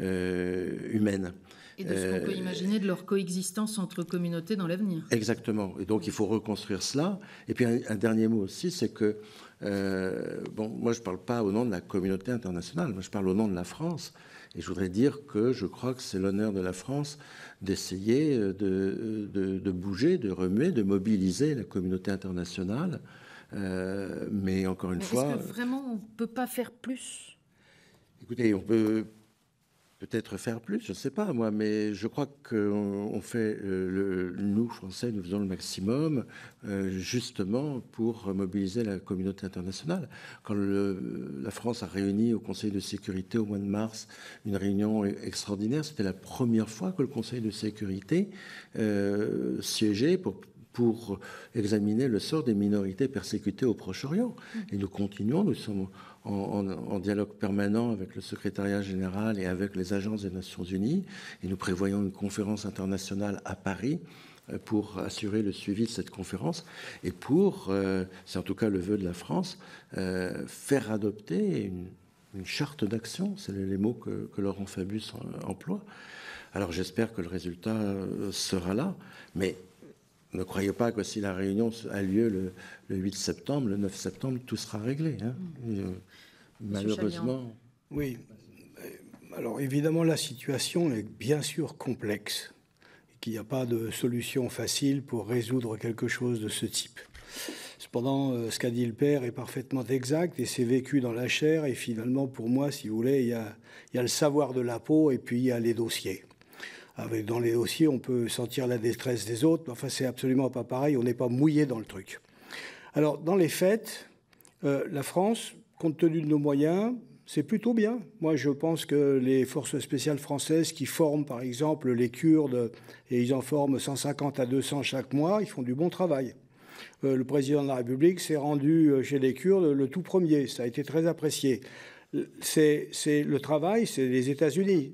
euh, humaines. Et de ce qu'on peut imaginer de leur coexistence entre communautés dans l'avenir. Exactement. Et donc il faut reconstruire cela. Et puis un dernier mot aussi, c'est que euh, bon, moi, je ne parle pas au nom de la communauté internationale, moi, je parle au nom de la France. Et je voudrais dire que je crois que c'est l'honneur de la France d'essayer euh, euh, de, de, bouger, de remuer, de mobiliser la communauté internationale. mais encore une fois. Est-ce que vraiment on ne peut pas faire plus Écoutez, on peut peut-être faire plus, je ne sais pas moi, mais je crois qu'on fait, euh, le, nous Français, nous faisons le maximum euh, justement pour mobiliser la communauté internationale. Quand la France a réuni au Conseil de sécurité au mois de mars une réunion extraordinaire, c'était la première fois que le Conseil de sécurité euh, siégeait pour pour examiner le sort des minorités persécutées au Proche-Orient. Et nous continuons, nous sommes en, dialogue permanent avec le secrétariat général et avec les agences des Nations Unies, et nous prévoyons une conférence internationale à Paris euh, pour assurer le suivi de cette conférence et pour, euh, c'est en tout cas le vœu de la France, euh, faire adopter une, charte d'action, c'est les mots que, que, Laurent Fabius emploie. Alors j'espère que le résultat sera là, mais ne croyez pas que si la réunion a lieu le, 8 septembre, le 9 septembre, tout sera réglé. Hein. Mm. Euh, malheureusement. Oui. Alors évidemment, la situation est bien sûr complexe et qu'il n'y a pas de solution facile pour résoudre quelque chose de ce type. Cependant, euh, ce qu'a dit le père est parfaitement exact et c'est vécu dans la chair. Et finalement, pour moi, si vous voulez, il y a le savoir de la peau et puis il y a les dossiers. Ah, dans les dossiers, on peut sentir la détresse des autres. Enfin, c'est absolument pas pareil. On n'est pas mouillé dans le truc. Alors, dans les fêtes, euh, la France, compte tenu de nos moyens, c'est plutôt bien. Moi, je pense que les forces spéciales françaises qui forment, par exemple, les Kurdes, et ils en forment 150 à 200 chaque mois, ils font du bon travail. Euh, le président de la République s'est rendu euh, chez les Kurdes le tout premier. Ça a été très apprécié. C'est le travail, c'est les États-Unis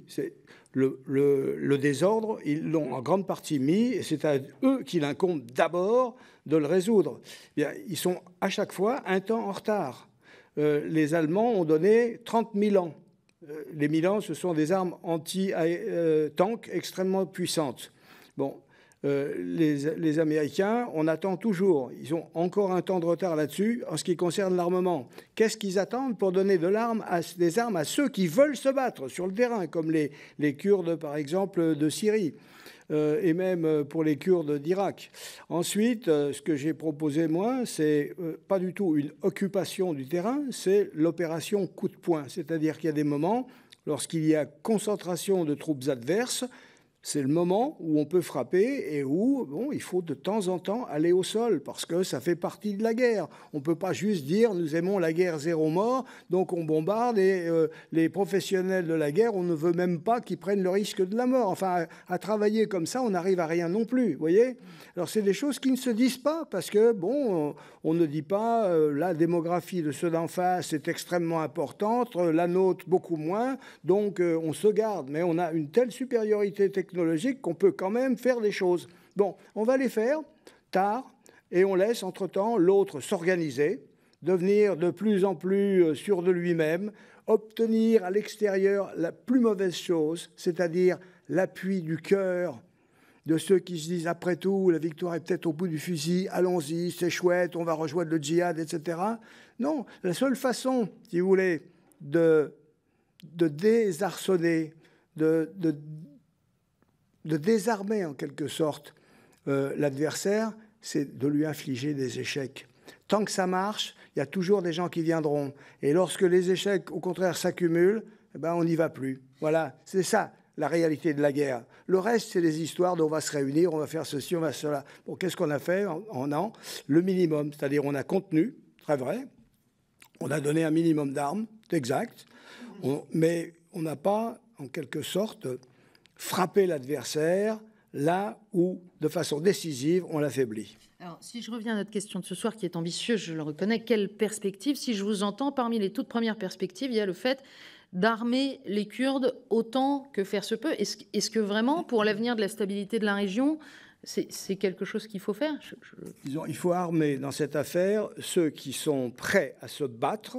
le, désordre, ils l'ont en grande partie mis, et c'est à eux qu'il incombe d'abord de le résoudre. Eh ils sont à chaque fois un temps en retard. Euh, les Allemands ont donné 30 000 ans. Euh, les 1000 ans, ce sont des armes anti-tank euh, extrêmement puissantes. Bon, euh, les, Américains, on attend toujours. Ils ont encore un temps de retard là-dessus en ce qui concerne l'armement. Qu'est-ce qu'ils attendent pour donner de des armes à ceux qui veulent se battre sur le terrain, comme les, Kurdes, par exemple, de Syrie euh, et même euh, pour les Kurdes d'Irak. Ensuite, ce que j'ai proposé, moi, c'est pas du tout une occupation du terrain, c'est l'opération coup de poing. C'est-à-dire qu'il y a des moments, lorsqu'il y a concentration de troupes adverses, c'est le moment où on peut frapper et où bon, il faut de temps en temps aller au sol parce que ça fait partie de la guerre. On ne peut pas juste dire nous aimons la guerre zéro mort, donc on bombarde et euh, les professionnels de la guerre, on ne veut même pas qu'ils prennent le risque de la mort. Enfin, à, travailler comme ça, on n'arrive à rien non plus, voyez Alors c'est des choses qui ne se disent pas parce que, bon, on, ne dit pas euh, la démographie de ceux d'en face est extrêmement importante, euh, la nôtre beaucoup moins, donc on se garde, mais on a une telle supériorité technologique technologique qu'on peut quand même faire des choses. Bon, on va les faire tard et on laisse entre-temps l'autre s'organiser, devenir de plus en plus euh, sûr de lui-même, obtenir à l'extérieur la plus mauvaise chose, c'est-à-dire l'appui du cœur de ceux qui se disent après tout, la victoire est peut-être au bout du fusil, allons-y, c'est chouette, on va rejoindre le djihad, etc. Non, la seule façon, si vous voulez, de, de désarçonner, de, de de désarmer en quelque sorte euh, l'adversaire, c'est de lui infliger des échecs. Tant que ça marche, il y a toujours des gens qui viendront. Et lorsque les échecs, au contraire, s'accumulent, eh ben, on n'y va plus. Voilà, c'est ça la réalité de la guerre. Le reste, c'est des histoires dont on va se réunir, on va faire ceci, on va cela. Bon, qu'est-ce qu'on a fait en, en an Le minimum, c'est-à-dire on a contenu, très vrai, on a donné un minimum d'armes, exact, mais on n'a pas, en quelque sorte, frapper l'adversaire là où, de façon décisive, on l'affaiblit. Alors, si je reviens à notre question de ce soir, qui est ambitieuse, je le reconnais, quelle perspective Si je vous entends, parmi les toutes premières perspectives, il y a le fait d'armer les Kurdes autant que faire se peut. Est-ce que vraiment, pour l'avenir de la stabilité de la région, c'est quelque chose qu'il faut faire Disons, Il faut armer dans cette affaire ceux qui sont prêts à se battre,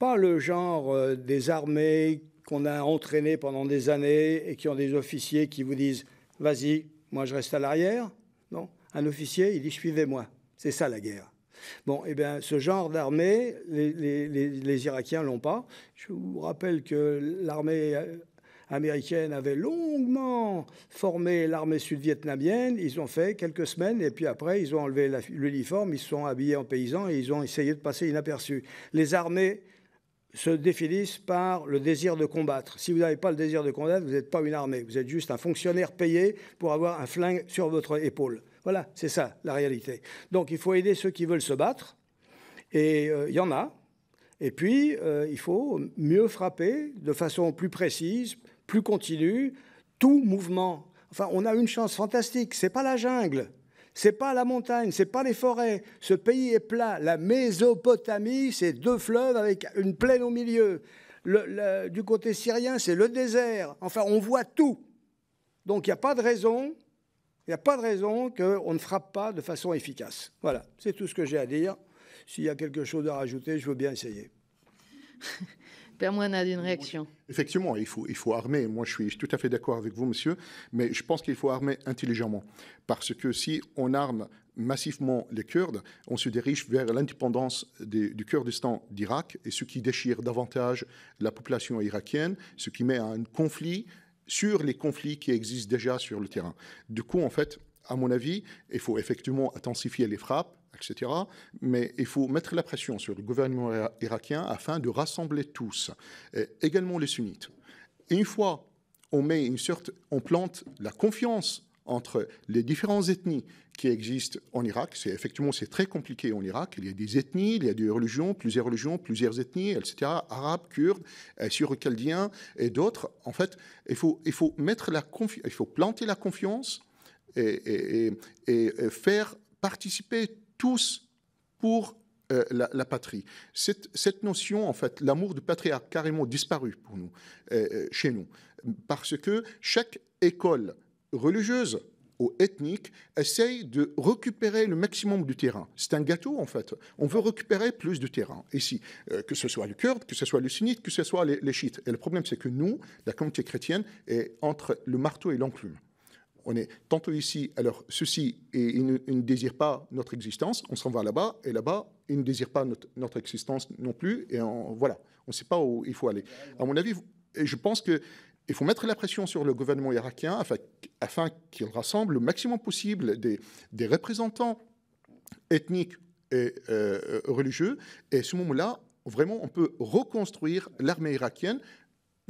pas le genre euh, des armées qu'on a entraînés pendant des années et qui ont des officiers qui vous disent Vas-y, moi je reste à l'arrière Non. Un officier, il dit Suivez-moi. C'est ça la guerre. Bon, eh bien, ce genre d'armée, les, les, les, Irakiens l'ont pas. Je vous rappelle que l'armée euh, américaine avait longuement formé l'armée sud-vietnamienne. Ils ont fait quelques semaines et puis après, ils ont enlevé l'uniforme, ils se sont habillés en paysans et ils ont essayé de passer inaperçus. Les armées se définissent par le désir de combattre. Si vous n'avez pas le désir de combattre, vous n'êtes pas une armée, vous êtes juste un fonctionnaire payé pour avoir un flingue sur votre épaule. Voilà, c'est ça la réalité. Donc il faut aider ceux qui veulent se battre, et euh, il y en a. Et puis, euh, il faut mieux frapper de façon plus précise, plus continue, tout mouvement. Enfin, on a une chance fantastique, Ce n'est pas la jungle n'est pas la montagne, c'est pas les forêts. Ce pays est plat. La Mésopotamie, c'est deux fleuves avec une plaine au milieu. du côté syrien, c'est le désert. Enfin, on voit tout. Donc, il n'y a pas de raison, il n'y a pas de raison qu'on ne frappe pas de façon efficace. Voilà, c'est tout ce que j'ai à dire. S'il y a quelque chose à rajouter, je veux bien essayer. [laughs] d'une réaction. Effectivement, il faut, il faut armer. Moi, je suis tout à fait d'accord avec vous, monsieur, mais je pense qu'il faut armer intelligemment. Parce que si on arme massivement les Kurdes, on se dirige vers l'indépendance du Kurdistan d'Irak, et ce qui déchire davantage la population irakienne, ce qui met un conflit sur les conflits qui existent déjà sur le terrain. Du coup, en fait, à mon avis, il faut effectivement intensifier les frappes, etc. Mais il faut mettre la pression sur le gouvernement irakien afin de rassembler tous, également les sunnites. Et une fois, on met une sorte, on plante la confiance entre les différentes ethnies qui existent en Irak. C'est effectivement c'est très compliqué en Irak. Il y a des ethnies, il y a des religions, plusieurs religions, plusieurs ethnies, etc. Arabes, kurdes, syro-chaldiens et d'autres. En fait, il faut il faut mettre la il faut planter la confiance et, et faire participer tous pour euh, la, patrie. Cette, notion, en fait, l'amour du patrie a carrément disparu pour nous, euh, euh, chez nous, parce que chaque école religieuse ou ethnique essaye de récupérer le maximum du terrain. C'est un gâteau, en fait. On veut récupérer plus de terrain ici, que ce soit le kurde, que ce soit le sunnite, que ce soit les, les chiites. Et le problème, c'est que nous, la communauté chrétienne, est entre le marteau et l'enclume. On est tantôt ici, alors ceci, et ils ne, désirent pas notre existence, on s'en va là-bas, et là-bas, ils ne désirent pas notre, existence non plus, et voilà, on ne sait pas où il faut aller. À mon avis, je pense qu'il faut mettre la pression sur le gouvernement irakien afin, qu'il rassemble le maximum possible des, représentants ethniques et euh, religieux. Et à ce moment-là, vraiment, on peut reconstruire l'armée irakienne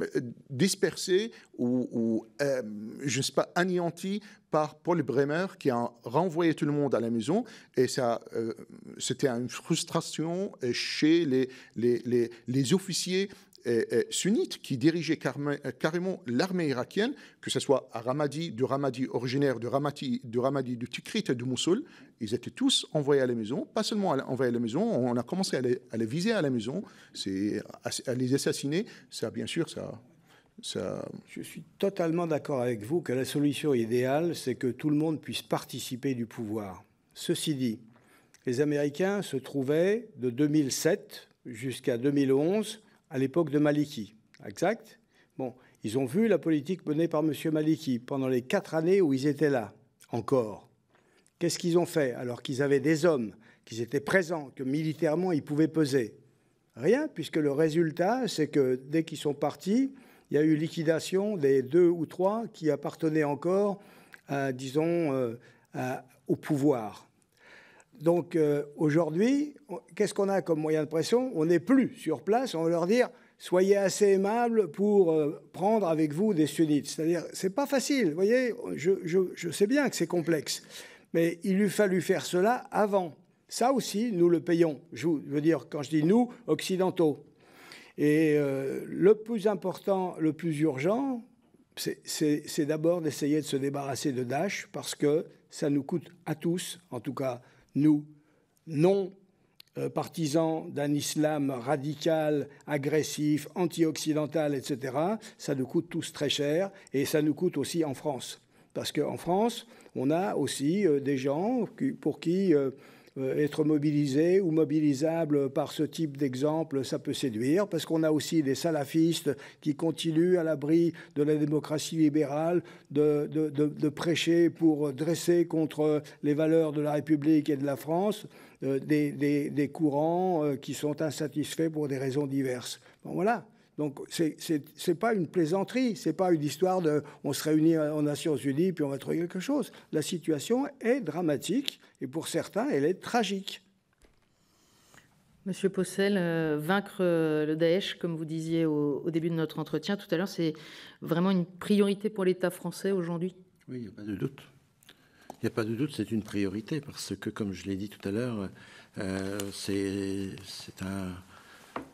euh, dispersé ou, euh, je ne sais pas, anéanti par Paul Bremer qui a renvoyé tout le monde à la maison. Et ça, euh, c'était une frustration chez les, les, les, les officiers sunnites qui dirigeaient euh, carrément l'armée irakienne, que ce soit à Ramadi, de Ramadi originaire, de Ramadi, de de Tikrit et de Mossoul, ils étaient tous envoyés à la maison, pas seulement envoyés à la maison, on a commencé à les, viser à la maison, c'est, à, les assassiner, ça bien sûr, ça... Ça... Je suis totalement d'accord avec vous que la solution idéale, c'est que tout le monde puisse participer du pouvoir. Ceci dit, les Américains se trouvaient de 2007 jusqu'à 2011 à l'époque de Maliki. Exact Bon, ils ont vu la politique menée par M. Maliki pendant les quatre années où ils étaient là, encore. Qu'est-ce qu'ils ont fait alors qu'ils avaient des hommes, qu'ils étaient présents, que militairement ils pouvaient peser Rien, puisque le résultat, c'est que dès qu'ils sont partis, il y a eu liquidation des deux ou trois qui appartenaient encore, disons, euh, au pouvoir. Donc euh, aujourd'hui, qu'est-ce qu'on a comme moyen de pression On n'est plus sur place, on va leur dire soyez assez aimables pour euh, prendre avec vous des sunnites. C'est-à-dire, c'est pas facile, vous voyez, je, sais bien que c'est complexe, mais il lui fallu faire cela avant. Ça aussi, nous le payons. Je veux dire, quand je dis nous, occidentaux. Et euh, le plus important, le plus urgent, c'est d'abord d'essayer de se débarrasser de Daesh parce que ça nous coûte à tous, en tout cas nous, non euh, partisans d'un islam radical, agressif, anti-occidental, etc., ça nous coûte tous très cher et ça nous coûte aussi en France. Parce qu'en France, on a aussi euh, des gens pour qui euh, euh, être mobilisé ou mobilisable par ce type d'exemple, ça peut séduire, parce qu'on a aussi des salafistes qui continuent à l'abri de la démocratie libérale de, prêcher pour dresser contre les valeurs de la République et de la France euh, des, courants euh, qui sont insatisfaits pour des raisons diverses. voilà, donc c'est pas une plaisanterie, c'est pas une histoire de on se réunit aux Nations Unies puis on va trouver quelque chose. La situation est dramatique et pour certains elle est tragique. Monsieur Possel, euh, vaincre euh, le Daesh, comme vous disiez au, début de notre entretien tout à l'heure, c'est vraiment une priorité pour l'État français aujourd'hui Oui, il n'y a pas de doute. Il n'y a pas de doute, c'est une priorité parce que, comme je l'ai dit tout à l'heure, euh, c'est un,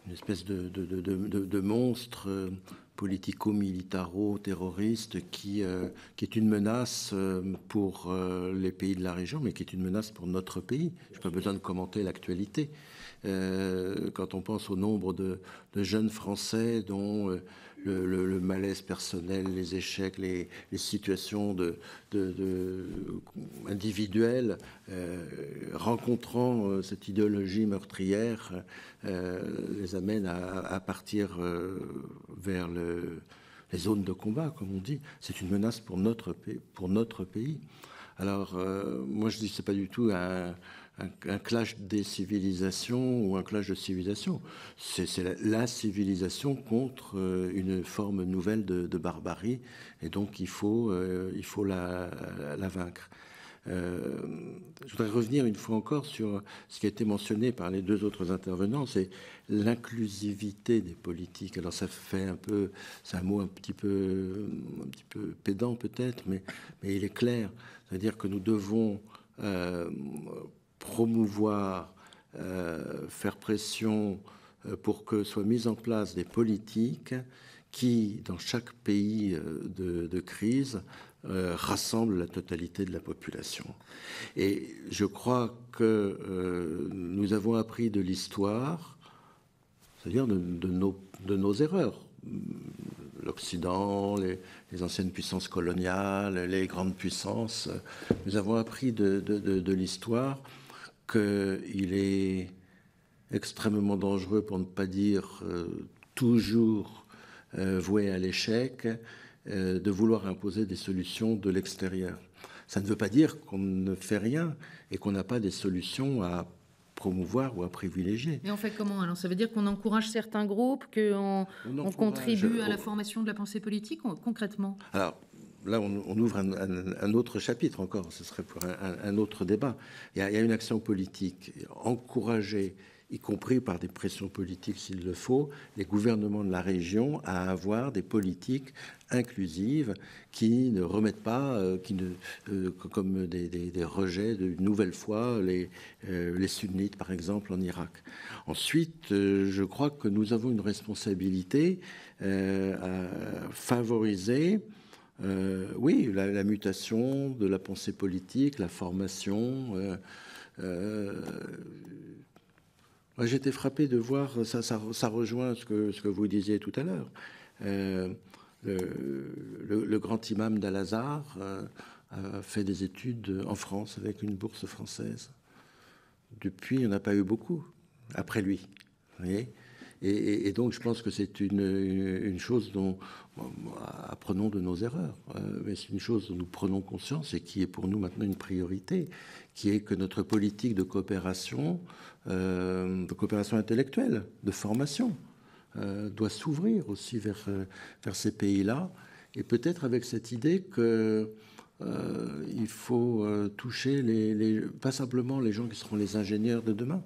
une espèce de, de, de, monstre euh, politico-militaro-terroriste qui, euh, qui est une menace euh, pour les pays de la région, mais qui est une menace pour notre pays. Je n'ai pas besoin de commenter l'actualité. quand on pense au nombre de, jeunes Français dont le, malaise personnel, les échecs, les, situations individuelles, euh, rencontrant euh, cette idéologie meurtrière, euh, les amène à, partir vers les zones de combat, comme on dit. C'est une menace pour notre, pour notre pays. Alors, moi, je dis que pas du tout un un, clash des civilisations ou un clash de civilisations. C'est la, civilisation contre euh, une forme nouvelle de, barbarie, et donc il faut, euh, il faut la, vaincre. Euh, je voudrais revenir une fois encore sur ce qui a été mentionné par les deux autres intervenants, c'est l'inclusivité des politiques. Alors ça fait un peu, c'est un mot un petit peu, un petit peu pédant peut-être, mais, mais il est clair. C'est-à-dire que nous devons promouvoir, euh, faire pression euh, pour que soient mises en place des politiques qui, dans chaque pays euh, de, crise, rassemblent la totalité de la population. Et je crois que nous avons appris de l'histoire, c'est-à-dire de, nos, erreurs. L'Occident, les, anciennes puissances coloniales, les grandes puissances, nous avons appris de, l'histoire qu'il est extrêmement dangereux, pour ne pas dire euh, toujours euh, voué à l'échec, euh, de vouloir imposer des solutions de l'extérieur. Ça ne veut pas dire qu'on ne fait rien et qu'on n'a pas des solutions à promouvoir ou à privilégier. Mais en fait comment alors Ça veut dire qu'on encourage certains groupes, qu'on contribue à la formation de la pensée politique concrètement Alors, là, on, ouvre un, autre chapitre encore, ce serait pour un, autre débat. Il y, a, une action politique encouragée, y compris par des pressions politiques s'il le faut, les gouvernements de la région à avoir des politiques inclusives qui ne remettent pas, euh, qui ne, euh, comme des, rejets d'une de, nouvelle fois, les, euh, les sunnites, par exemple, en Irak. Ensuite, je crois que nous avons une responsabilité à favoriser euh, oui, la, mutation de la pensée politique, la formation. Euh, euh J'étais frappé de voir, ça, ça, rejoint ce que, vous disiez tout à l'heure. Euh, le, grand imam dal a fait des études en France avec une bourse française. Depuis, il n'y en a pas eu beaucoup après lui. Vous voyez et, donc, je pense que c'est une, chose dont apprenons de nos erreurs. Hein, mais c'est une chose dont nous prenons conscience et qui est pour nous maintenant une priorité, qui est que notre politique de coopération, euh, de coopération intellectuelle, de formation, euh, doit s'ouvrir aussi vers, euh, vers ces pays-là. Et peut-être avec cette idée qu'il faut toucher pas simplement les gens qui seront les ingénieurs de demain,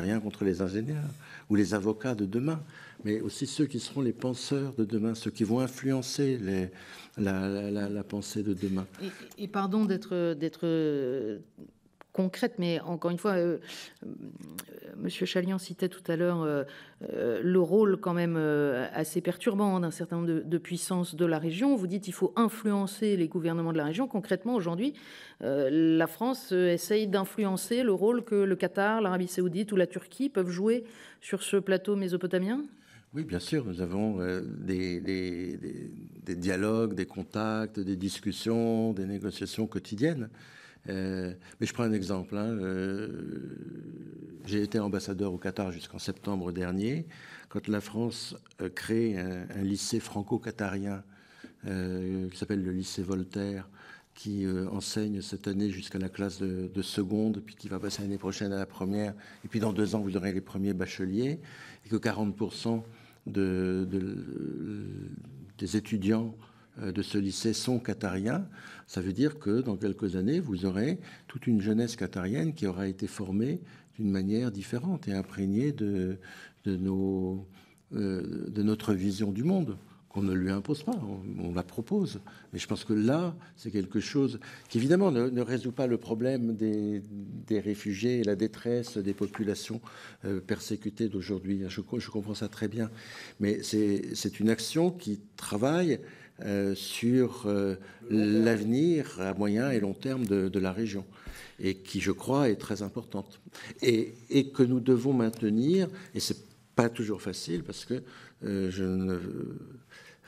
rien contre les ingénieurs ou les avocats de demain, mais aussi ceux qui seront les penseurs de demain, ceux qui vont influencer la, pensée de demain. Et, et pardon d'être concrète, mais encore une fois, euh, euh, M. Chalian citait tout à l'heure euh, le rôle quand même assez perturbant hein, d'un certain nombre de, de puissances de la région. Vous dites qu'il faut influencer les gouvernements de la région. Concrètement, aujourd'hui, la France essaye d'influencer le rôle que le Qatar, l'Arabie saoudite ou la Turquie peuvent jouer sur ce plateau mésopotamien oui, bien sûr, nous avons des dialogues, des contacts, des discussions, des négociations quotidiennes. Euh, mais je prends un exemple. Hein. Euh, j'ai été ambassadeur au Qatar jusqu'en septembre dernier, quand la France euh, crée un, lycée franco-qatarien qui s'appelle le lycée Voltaire, qui enseigne cette année jusqu'à la classe de, seconde, puis qui va passer l'année prochaine à la première, et puis dans deux ans, vous aurez les premiers bacheliers, et que 40% de, des étudiants euh, de ce lycée sont qatariens, ça veut dire que dans quelques années, vous aurez toute une jeunesse qatarienne qui aura été formée d'une manière différente et imprégnée de, de, euh, notre vision du monde. qu'on ne lui impose pas, on, la propose. Mais je pense que là, c'est quelque chose qui, évidemment, ne, résout pas le problème des, réfugiés et la détresse des populations euh, persécutées d'aujourd'hui. Je, je, comprends ça très bien. Mais c'est une action qui travaille euh, sur euh, l'avenir à moyen et long terme de, la région, et qui, je crois, est très importante, et, que nous devons maintenir, et c'est pas toujours facile, parce que euh, je ne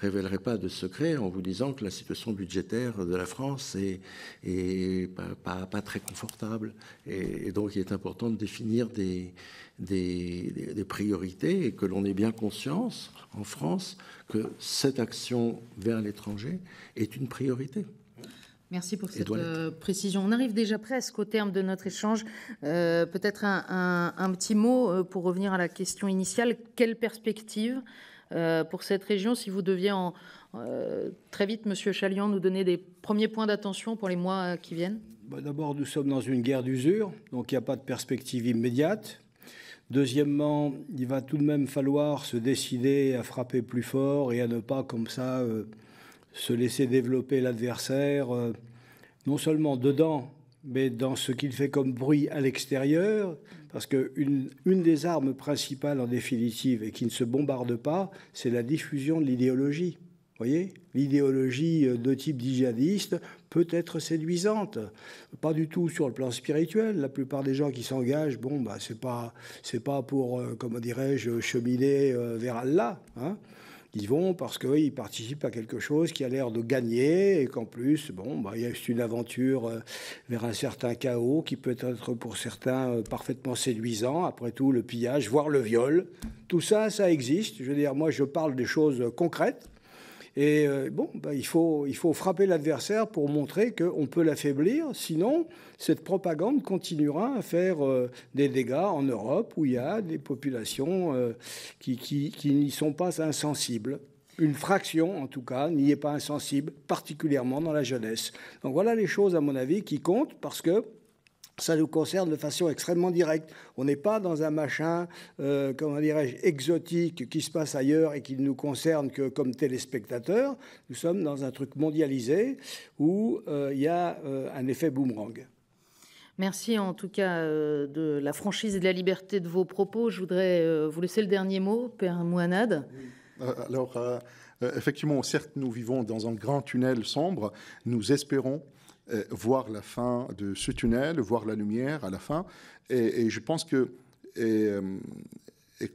révélerai pas de secret en vous disant que la situation budgétaire de la France est, est pas, très confortable. Et, donc, il est important de définir des, priorités et que l'on ait bien conscience en France que cette action vers l'étranger est une priorité. Merci pour cette euh, précision. On arrive déjà presque au terme de notre échange. Euh, peut-être un, un, petit mot euh, pour revenir à la question initiale. Quelle perspective euh, pour cette région. Si vous deviez euh, très vite, Monsieur Chalian, nous donner des premiers points d'attention pour les mois euh, qui viennent. Bah, d'abord, nous sommes dans une guerre d'usure, donc il n'y a pas de perspective immédiate. Deuxièmement, il va tout de même falloir se décider à frapper plus fort et à ne pas comme ça se laisser développer l'adversaire, non seulement dedans mais dans ce qu'il fait comme bruit à l'extérieur, parce qu'une une des armes principales en définitive et qui ne se bombarde pas, c'est la diffusion de l'idéologie. voyez L'idéologie euh, de type djihadiste peut être séduisante, pas du tout sur le plan spirituel. La plupart des gens qui s'engagent, bon, bah, c'est pas, pas pour, euh, comment dirais-je, cheminer euh, vers Allah. Hein ils vont parce qu'ils participent à quelque chose qui a l'air de gagner et qu'en plus, bon, bah, c'est une aventure euh, vers un certain chaos qui peut être pour certains euh, parfaitement séduisant. Après tout, le pillage, voire le viol, tout ça, ça existe. Je veux dire, moi, je parle des choses concrètes. Et euh, bon, bah, il, faut, frapper l'adversaire pour montrer qu'on peut l'affaiblir. Sinon, cette propagande continuera à faire euh, des dégâts en Europe où il y a des populations euh, qui, qui n'y sont pas insensibles une fraction en tout cas n'y est pas insensible, particulièrement dans la jeunesse. Donc voilà les choses à mon avis qui comptent parce que ça nous concerne de façon extrêmement directe. On n'est pas dans un machin, euh, comment dirais-je, exotique qui se passe ailleurs et qui ne nous concerne que comme téléspectateurs. Nous sommes dans un truc mondialisé où euh, il y a euh, un effet boomerang. Merci en tout cas de la franchise et de la liberté de vos propos. Je voudrais vous laisser le dernier mot, Père Mouanad. Alors, effectivement, certes, nous vivons dans un grand tunnel sombre. Nous espérons euh, voir la fin de ce tunnel, voir la lumière à la fin. Et, je pense que, euh,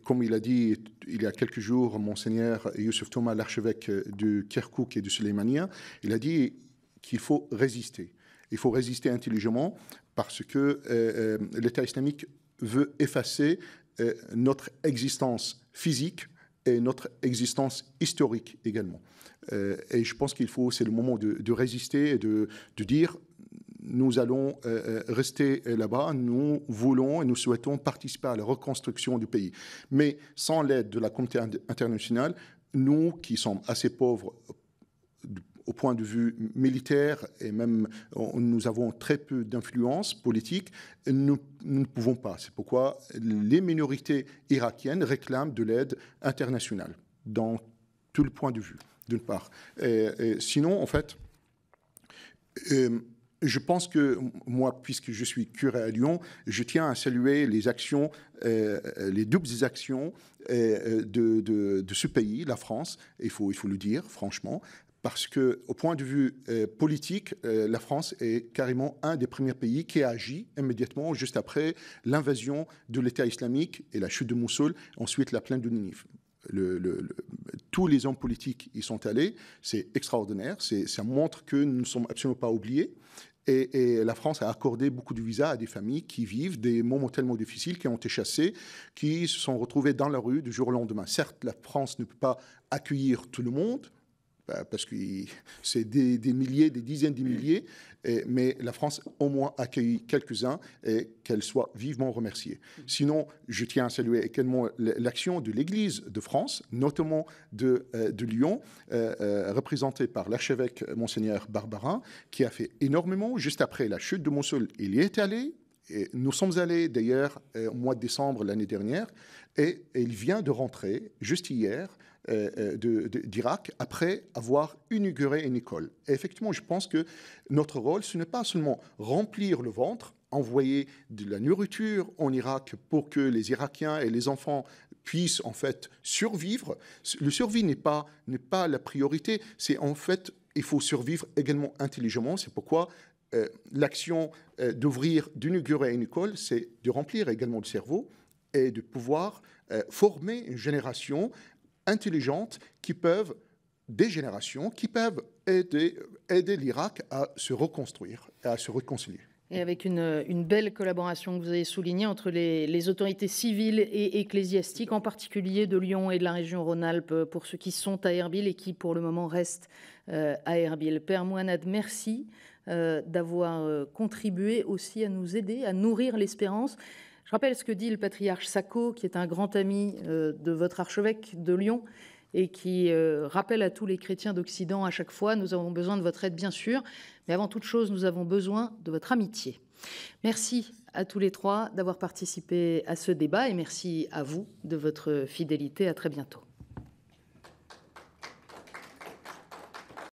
comme il a dit il y a quelques jours, Monseigneur Youssef Thomas, l'archevêque de Kirkouk et du Suleymania, il a dit qu'il faut résister. Il faut résister intelligemment parce que euh, l'État islamique veut effacer notre existence physique et notre existence historique également. Euh, et je pense qu'il faut, c'est le moment de, résister et de, de, dire nous allons euh, euh, rester là-bas, nous voulons et nous souhaitons participer à la reconstruction du pays. Mais sans l'aide de la communauté internationale, nous qui sommes assez pauvres au point de vue militaire et même nous avons très peu d'influence politique, nous, ne pouvons pas. C'est pourquoi les minorités irakiennes réclament de l'aide internationale dans tout le point de vue, d'une part. sinon, en fait, euh, je pense que moi, puisque je suis curé à Lyon, je tiens à saluer les actions, euh, les doubles actions euh, de, ce pays, la France, il faut, il faut le dire franchement, parce que au point de vue euh, politique, euh, la France est carrément un des premiers pays qui a agi immédiatement juste après l'invasion de l'État islamique et la chute de Mossoul, ensuite la plaine de Ninive. tous les hommes politiques y sont allés, c'est extraordinaire, ça montre que nous ne sommes absolument pas oubliés. Et, et, la France a accordé beaucoup de visas à des familles qui vivent des moments tellement difficiles, qui ont été chassées, qui se sont retrouvées dans la rue du jour au lendemain. Certes, la France ne peut pas accueillir tout le monde, bah, parce que c'est des, milliers, des dizaines de milliers, mais la France au moins accueilli quelques-uns et qu'elle soit vivement remerciée. Sinon, je tiens à saluer également l'action de l'Église de France, notamment de, euh, Lyon, euh, euh, représentée par l'archevêque monseigneur Barbarin, qui a fait énormément. Juste après la chute de Mossoul, il y est allé, et nous sommes allés d'ailleurs au mois de décembre l'année dernière, et, il vient de rentrer juste hier euh, euh, d'Irak après avoir inauguré une école. Et effectivement, je pense que notre rôle, ce n'est pas seulement remplir le ventre, envoyer de la nourriture en Irak pour que les Irakiens et les enfants puissent en fait survivre. Le survie n'est pas, n'est pas la priorité, c'est en fait, il faut survivre également intelligemment. C'est pourquoi euh, l'action d'ouvrir, d'inaugurer une école, c'est de remplir également le cerveau et de pouvoir former une génération intelligentes qui peuvent, des générations, qui peuvent aider, aider l'Irak à se reconstruire, et à se réconcilier. Et avec une, belle collaboration que vous avez soulignée entre les, autorités civiles et ecclésiastiques, en particulier de Lyon et de la région Rhône-Alpes, pour ceux qui sont à Erbil et qui, pour le moment, restent euh, à Erbil. Père Moinad, merci euh, d'avoir euh, contribué aussi à nous aider, à nourrir l'espérance. Je rappelle ce que dit le patriarche Sacco, qui est un grand ami euh, de votre archevêque de Lyon et qui euh, rappelle à tous les chrétiens d'Occident à chaque fois, nous avons besoin de votre aide bien sûr, mais avant toute chose, nous avons besoin de votre amitié. Merci à tous les trois d'avoir participé à ce débat et merci à vous de votre fidélité. À très bientôt.